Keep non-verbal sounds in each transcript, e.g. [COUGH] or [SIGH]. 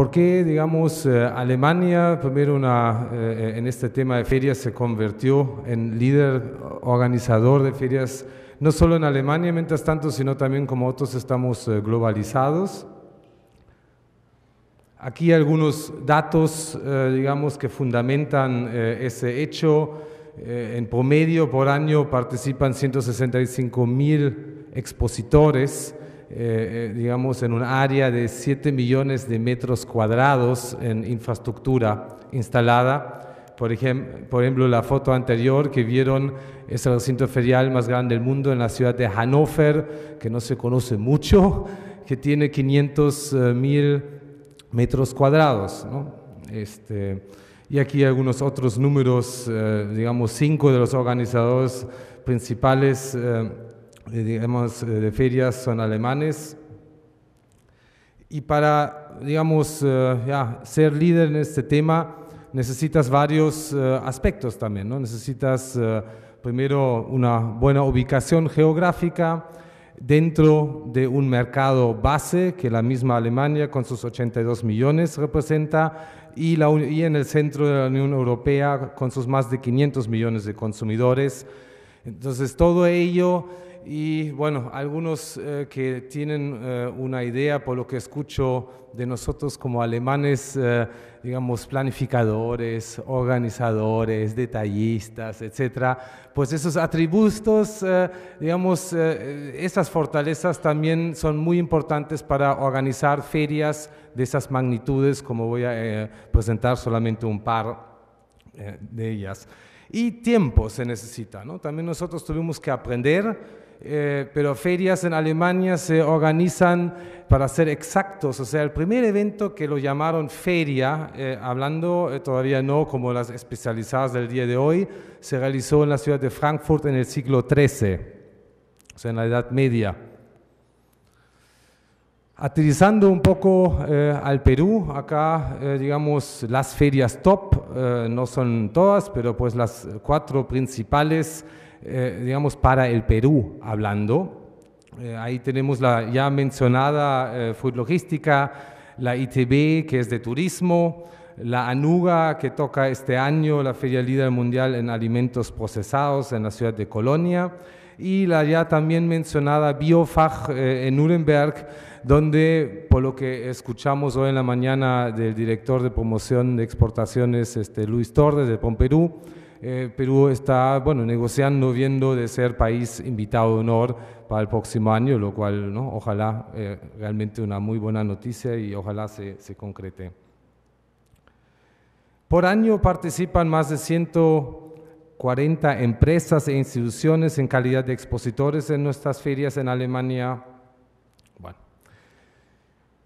¿Por qué, digamos, eh, Alemania, primero eh, eh, en este tema de ferias, se convirtió en líder organizador de ferias, no solo en Alemania, mientras tanto, sino también como otros estamos globalizados? Aquí algunos datos, digamos, que fundamentan ese hecho. en promedio, por año participan 165 mil expositores eh, eh, digamos, en un área de 7 millones de metros cuadrados en infraestructura instalada. Por, ejemplo, la foto anterior que vieron es el recinto ferial más grande del mundo en la ciudad de Hannover, que no se conoce mucho, que tiene 500 eh, mil metros cuadrados. Este, y aquí algunos otros números, digamos, cinco de los organizadores principales. Eh, digamos, eh, de ferias son alemanes. Y para, digamos, eh, ya, ser líder en este tema, necesitas varios aspectos también, ¿no? Necesitas primero una buena ubicación geográfica dentro de un mercado base que la misma Alemania con sus 82 millones representa y, la, y en el centro de la Unión Europea con sus más de 500 millones de consumidores. Entonces todo ello y bueno, algunos eh, que tienen eh, una idea, por lo que escucho de nosotros como alemanes, eh, digamos, planificadores, organizadores, detallistas, etcétera, pues esos atributos, digamos, esas fortalezas también son muy importantes para organizar ferias de esas magnitudes, como voy a presentar solamente un par de ellas. Y tiempo se necesita, ¿no? También nosotros tuvimos que aprender eh, pero ferias en Alemania se organizan, para ser exactos, o sea, el primer evento que lo llamaron feria, eh, hablando eh, todavía no como las especializadas del día de hoy, se realizó en la ciudad de Frankfurt en el siglo XIII, o sea, en la Edad Media. Aterrizando un poco al Perú, acá digamos las ferias top, no son todas, pero pues las cuatro principales eh, digamos, para el Perú hablando. Eh, ahí tenemos la ya mencionada eh, Food Logística, la ITB, que es de turismo, la ANUGA, que toca este año la Feria Líder Mundial en Alimentos Procesados en la ciudad de Colonia, y la ya también mencionada Biofag en Nuremberg, donde, por lo que escuchamos hoy en la mañana del director de promoción de exportaciones, este, Luis Torres, de Pomperú, eh, Perú está bueno, negociando, viendo de ser país invitado de honor para el próximo año, lo cual ojalá eh, realmente una muy buena noticia y ojalá se, se concrete. Por año participan más de 140 empresas e instituciones en calidad de expositores en nuestras ferias en Alemania,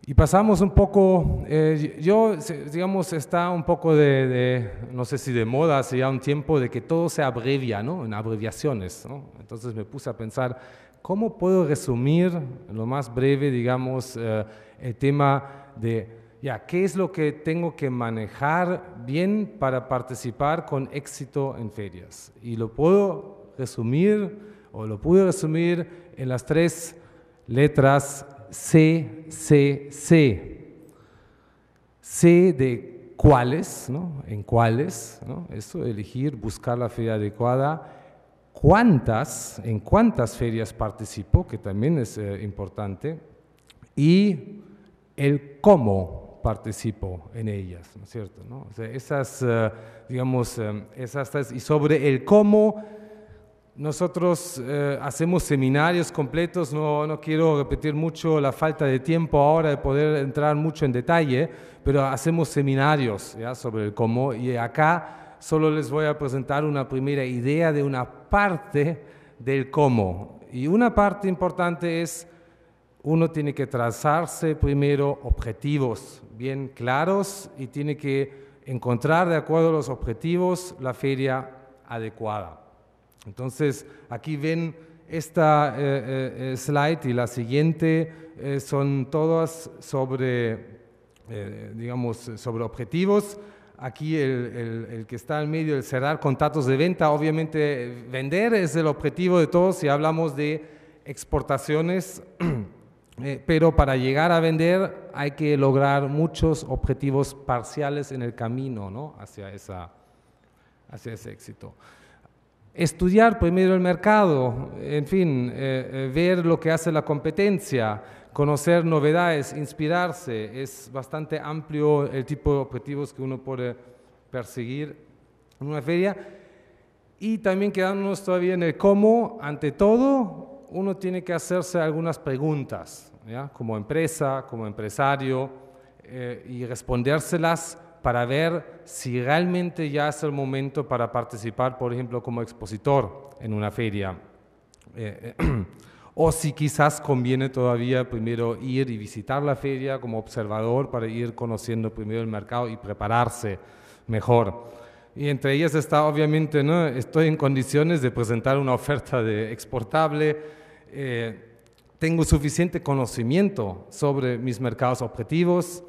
y pasamos un poco, eh, yo, digamos, está un poco de, no sé si de moda hace ya un tiempo, de que todo se abrevia, ¿no? En abreviaciones, ¿no? Entonces me puse a pensar, ¿cómo puedo resumir lo más breve, digamos, eh, el tema de, ya, ¿qué es lo que tengo que manejar bien para participar con éxito en ferias? Y lo puedo resumir, o lo pude resumir en las tres letras C, C, C. C de cuáles, ¿no? En cuáles, ¿no? eso elegir, buscar la feria adecuada. Cuántas, en cuántas ferias participó, que también es eh, importante. Y el cómo participo en ellas, ¿no es cierto? esas, eh, digamos, eh, esas, y sobre el cómo nosotros eh, hacemos seminarios completos, no, quiero repetir mucho la falta de tiempo ahora de poder entrar mucho en detalle, pero hacemos seminarios sobre el cómo y acá solo les voy a presentar una primera idea de una parte del cómo. Y una parte importante es, uno tiene que trazarse primero objetivos bien claros y tiene que encontrar de acuerdo a los objetivos la feria adecuada. Entonces, aquí ven esta eh, eh, eh, slide y la siguiente son todas sobre, objetivos. Aquí el, que está en medio, el cerrar contratos de venta, obviamente vender es el objetivo de todos si hablamos de exportaciones, [CLEARS THROAT] pero para llegar a vender hay que lograr muchos objetivos parciales en el camino hacia ese éxito estudiar primero el mercado, en fin, eh, eh, ver lo que hace la competencia, conocer novedades, inspirarse. Es bastante amplio el tipo de objetivos que uno puede perseguir en una feria. Y también quedándonos todavía en el cómo, ante todo, uno tiene que hacerse algunas preguntas, como empresa, como empresario, eh, y respondérselas para ver si realmente ya es el momento para participar, por ejemplo, como expositor en una feria. Eh, eh, [CLEARS THROAT] o si quizás conviene todavía primero ir y visitar la feria como observador para ir conociendo primero el mercado y prepararse mejor. Y entre ellas está obviamente, ¿no? estoy en condiciones de presentar una oferta de exportable, eh, tengo suficiente conocimiento sobre mis mercados objetivos,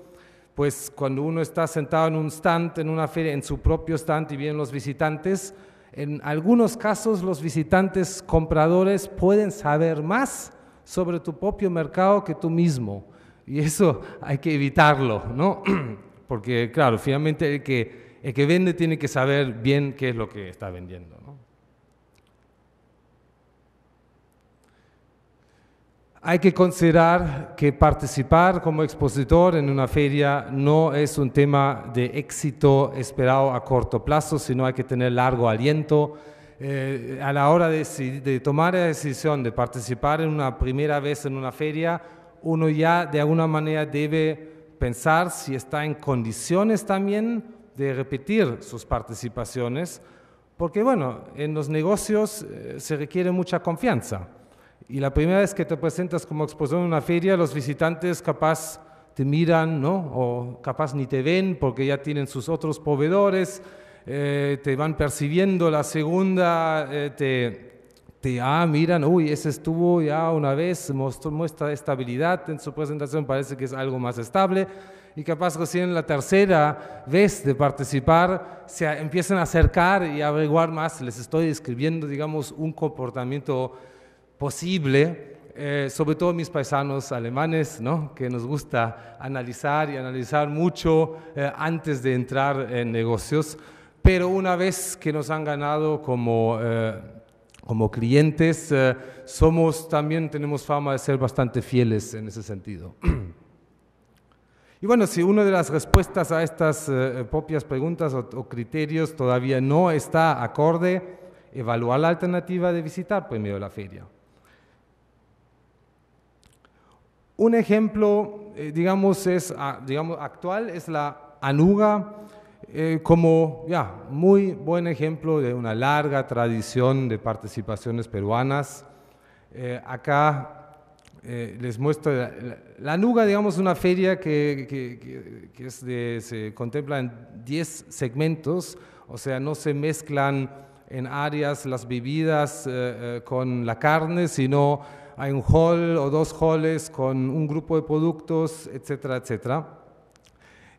pues cuando uno está sentado en un stand, en una feria, en su propio stand y vienen los visitantes, en algunos casos los visitantes compradores pueden saber más sobre tu propio mercado que tú mismo. Y eso hay que evitarlo, ¿no? [CLEARS THROAT] Porque claro, finalmente el que, el que vende tiene que saber bien qué es lo que está vendiendo, ¿no? Hay que considerar que participar como expositor en una feria no es un tema de éxito esperado a corto plazo, sino hay que tener largo aliento. Eh, a la hora de, tomar la decisión de participar en una primera vez en una feria, uno ya de alguna manera debe pensar si está en condiciones también de repetir sus participaciones, porque bueno, en los negocios eh, se requiere mucha confianza. Y la primera vez que te presentas como expositor en una feria, los visitantes capaz te miran, ¿no? O capaz ni te ven porque ya tienen sus otros proveedores, eh, te van percibiendo. La segunda, eh, te, te, ah, miran, uy, ese estuvo ya una vez, mostró, muestra estabilidad en su presentación, parece que es algo más estable. Y capaz recién la tercera vez de participar, se empiezan a acercar y averiguar más. Les estoy describiendo, digamos, un comportamiento posible, eh, sobre todo mis paisanos alemanes, que nos gusta analizar y analizar mucho eh, antes de entrar en negocios, pero una vez que nos han ganado como, eh, como clientes, somos también, tenemos fama de ser bastante fieles en ese sentido. [CLEARS THROAT] Y bueno, si una de las respuestas a estas propias preguntas o, criterios todavía no está acorde, evaluar la alternativa de visitar primero la feria. Un ejemplo, eh, digamos, es, ah, digamos, actual es la anuga, eh, como ya muy buen ejemplo de una larga tradición de participaciones peruanas. Eh, acá les muestro, la, anuga, digamos, una feria que, se contempla en 10 segmentos, o sea, no se mezclan en áreas las bebidas con la carne, sino hay un hall o dos halls con un grupo de productos, etcétera, etcétera.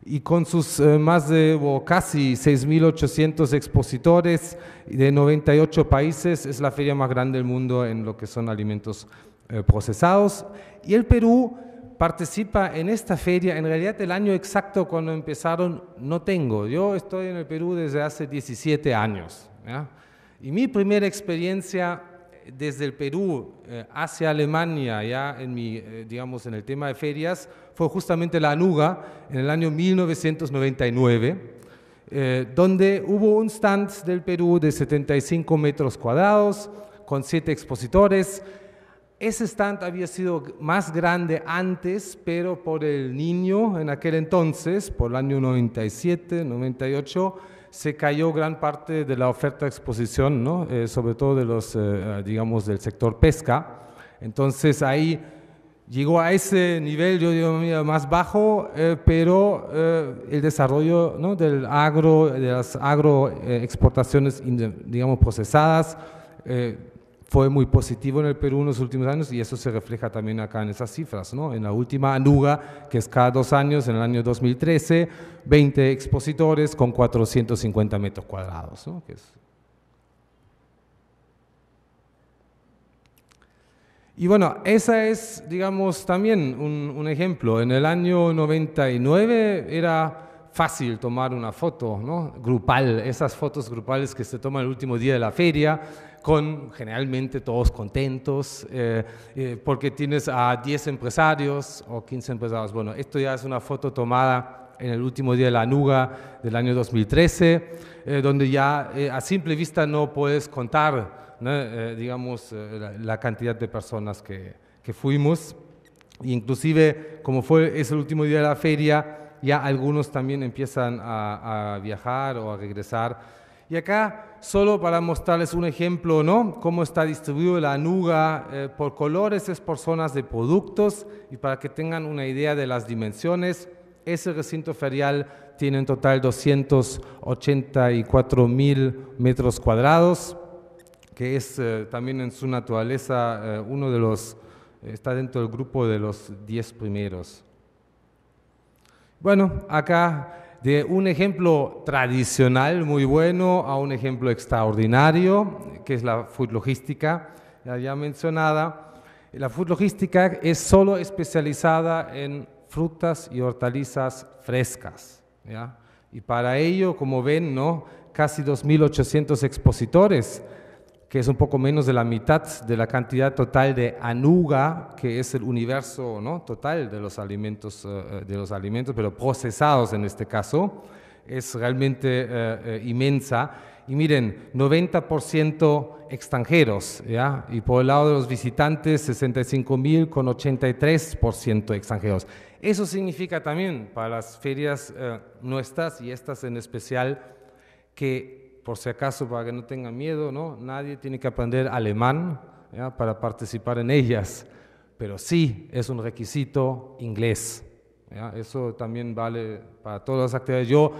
Y con sus eh, más de o casi 6.800 expositores de 98 países, es la feria más grande del mundo en lo que son alimentos eh, procesados. Y el Perú participa en esta feria, en realidad el año exacto cuando empezaron no tengo. Yo estoy en el Perú desde hace 17 años. Y mi primera experiencia desde el Perú eh, hacia Alemania, ya en mi, eh, digamos, en el tema de ferias, fue justamente la ANUGA en el año 1999, eh, donde hubo un stand del Perú de 75 metros cuadrados con siete expositores. Ese stand había sido más grande antes, pero por el niño en aquel entonces, por el año 97, 98, se cayó gran parte de la oferta de exposición, ¿no? Eh, sobre todo de los, eh, digamos, del sector pesca. Entonces ahí llegó a ese nivel, yo más bajo, eh, pero el desarrollo del agro, de las agroexportaciones, digamos, procesadas, fue muy positivo en el Perú en los últimos años y eso se refleja también acá en esas cifras. En la última anuga, que es cada dos años, en el año 2013, 20 expositores con 450 metros cuadrados. Y bueno, esa es, digamos, también un, ejemplo. En el año 99 era fácil tomar una foto grupal, esas fotos grupales que se toman el último día de la feria con generalmente todos contentos, eh, eh, porque tienes a 10 empresarios o 15 empresarios. Bueno, esto ya es una foto tomada en el último día de la NUGA del año 2013, eh, donde ya a simple vista no puedes contar, digamos, la, cantidad de personas que, que fuimos. inclusive, como fue es el último día de la feria, ya algunos también empiezan a, a viajar o a regresar y acá, solo para mostrarles un ejemplo, ¿no? Cómo está distribuido la nuga eh, por colores, es por zonas de productos y para que tengan una idea de las dimensiones, ese recinto ferial tiene en total 284 mil metros cuadrados, que es eh, también en su naturaleza eh, uno de los, está dentro del grupo de los 10 primeros. Bueno, acá de un ejemplo tradicional muy bueno a un ejemplo extraordinario, que es la food logística, ya mencionada. La food logística es solo especializada en frutas y hortalizas frescas. Y para ello, como ven, ¿no? casi 2.800 expositores que es un poco menos de la mitad de la cantidad total de anuga, que es el universo ¿no? total de los, alimentos, eh, eh, de los alimentos, pero procesados en este caso, es realmente eh, inmensa. Y miren, 90% extranjeros, ¿ya? y por el lado de los visitantes, 65.000 con 83% extranjeros. Eso significa también para las ferias nuestras y estas en especial, que por si acaso, para que no tengan miedo, ¿no? Nadie tiene que aprender alemán para participar en ellas, pero sí es un requisito inglés. Eso también vale para todas las actividades. Yo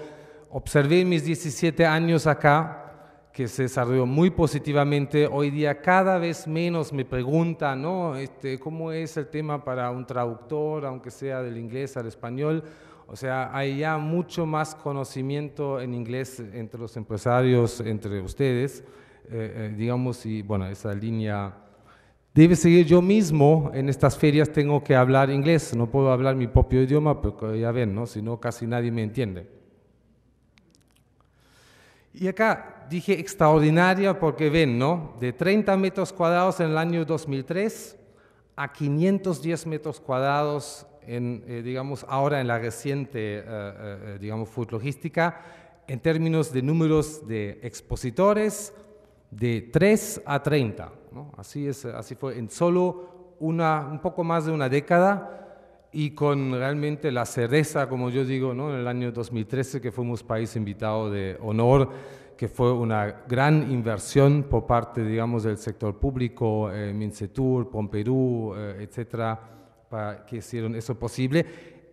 observé mis 17 años acá que se desarrolló muy positivamente. Hoy día cada vez menos me preguntan, ¿no? Este, ¿Cómo es el tema para un traductor, aunque sea del inglés al español? O sea, hay ya mucho más conocimiento en inglés entre los empresarios, entre ustedes, eh, eh, digamos, y bueno, esa línea debe seguir yo mismo. En estas ferias tengo que hablar inglés, no puedo hablar mi propio idioma, porque ya ven, ¿no? si no, casi nadie me entiende. Y acá dije extraordinaria porque ven, ¿no? De 30 metros cuadrados en el año 2003 a 510 metros cuadrados eh, digamos, ahora en la reciente, eh, eh, digamos, food logística, en términos de números de expositores de 3 a 30. Así, es, así fue en solo una, un poco más de una década y con realmente la cereza, como yo digo, ¿no? en el año 2013 que fuimos país invitado de honor, que fue una gran inversión por parte, digamos, del sector público, eh, Mincetur, Pomperú, etc., etcétera, para que hicieron eso posible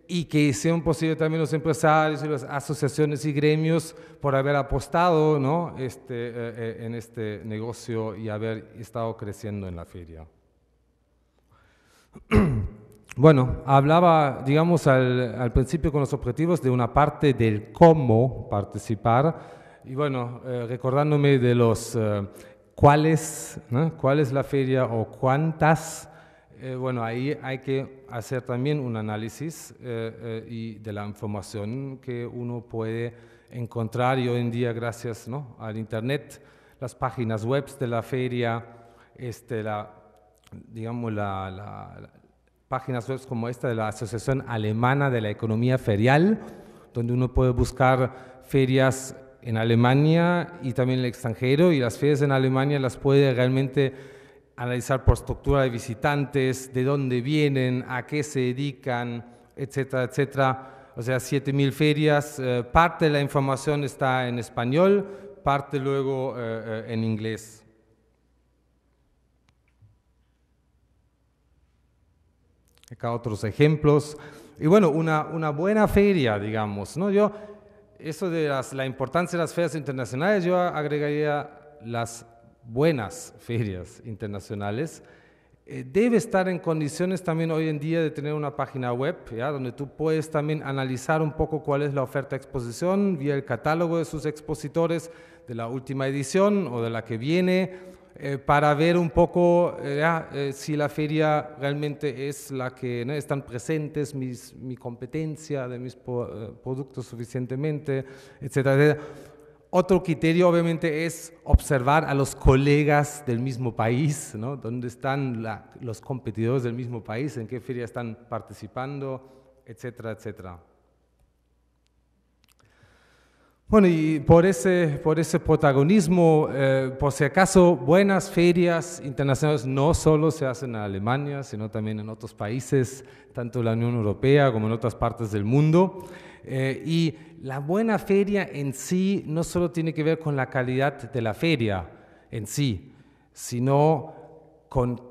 y que hicieron posible también los empresarios y las asociaciones y gremios por haber apostado ¿no? este, eh, eh, en este negocio y haber estado creciendo en la feria. [CLEARS THROAT] Bueno, hablaba, digamos, al, principio con los objetivos de una parte del cómo participar y bueno, eh, recordándome de los cuáles, cuál es la feria o cuántas eh, bueno, ahí hay que hacer también un análisis eh, eh, y de la información que uno puede encontrar y hoy en día gracias al Internet, las páginas web de la feria, este, la, digamos, páginas web como esta de la Asociación Alemana de la Economía Ferial, donde uno puede buscar ferias en Alemania y también en el extranjero, y las ferias en Alemania las puede realmente analizar por estructura de visitantes, de dónde vienen, a qué se dedican, etcétera, etcétera. O sea, 7.000 ferias. Eh, parte de la información está en español, parte luego eh, eh, en inglés. Acá otros ejemplos. Y bueno, una, una buena feria, digamos. ¿no? Yo, eso de la importancia de las ferias internacionales, yo agregaría las buenas ferias internacionales, eh, debe estar en condiciones también hoy en día de tener una página web, donde tú puedes también analizar un poco cuál es la oferta de exposición vía el catálogo de sus expositores de la última edición o de la que viene, eh, para ver un poco eh, si la feria realmente es la que ¿no? están presentes mis, mi competencia de mis productos suficientemente, etcétera, etcétera. Otro criterio obviamente es observar a los colegas del mismo país, ¿no? dónde están los competidores del mismo país, en qué feria están participando, etcétera, etcétera. Bueno, y por ese, por ese protagonismo, eh, por si acaso, buenas ferias internacionales no solo se hacen en Alemania, sino también en otros países, tanto en la Unión Europea como en otras partes del mundo. Eh, y la buena feria en sí no solo tiene que ver con la calidad de la feria en sí, sino con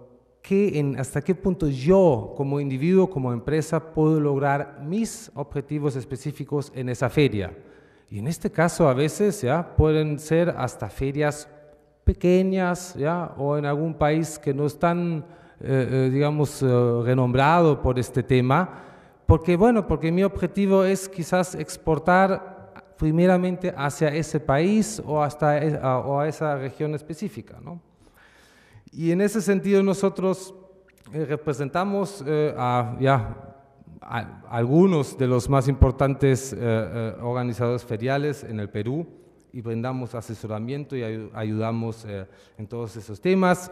qué, hasta qué punto yo como individuo, como empresa, puedo lograr mis objetivos específicos en esa feria. Y en este caso a veces ya pueden ser hasta ferias pequeñas ya o en algún país que no están, tan eh, eh, digamos, renombrado por este tema porque, bueno, porque mi objetivo es quizás exportar primeramente hacia ese país o, hasta, e, o a esa región específica. ¿no? Y en ese sentido nosotros eh, representamos eh, a, ya, algunos de los más importantes eh, organizadores feriales en el Perú y brindamos asesoramiento y ayudamos en todos esos temas.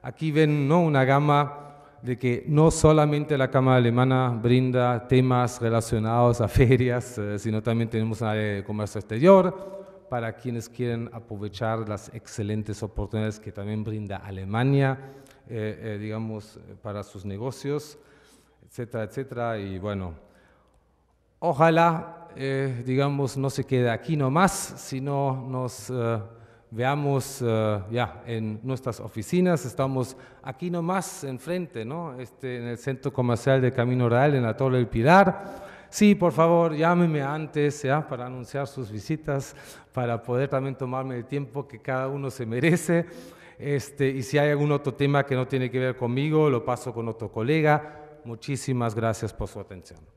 Aquí ven ¿no? una gama de que no solamente la Cámara Alemana brinda temas relacionados a ferias, eh, sino también tenemos un área de comercio exterior para quienes quieren aprovechar las excelentes oportunidades que también brinda Alemania, eh, eh, digamos, para sus negocios, etcétera, etcétera. Y bueno, ojalá, digamos, no se quede aquí nomás, sino nos veamos eh, ya en nuestras oficinas, estamos aquí nomás enfrente, ¿no? Este, en el centro comercial de Camino Real, en la Torre del Pilar. Sí, por favor, llámeme antes para anunciar sus visitas, para poder también tomarme el tiempo que cada uno se merece. Este, y si hay algún otro tema que no tiene que ver conmigo, lo paso con otro colega. Muchísimas gracias por su atención.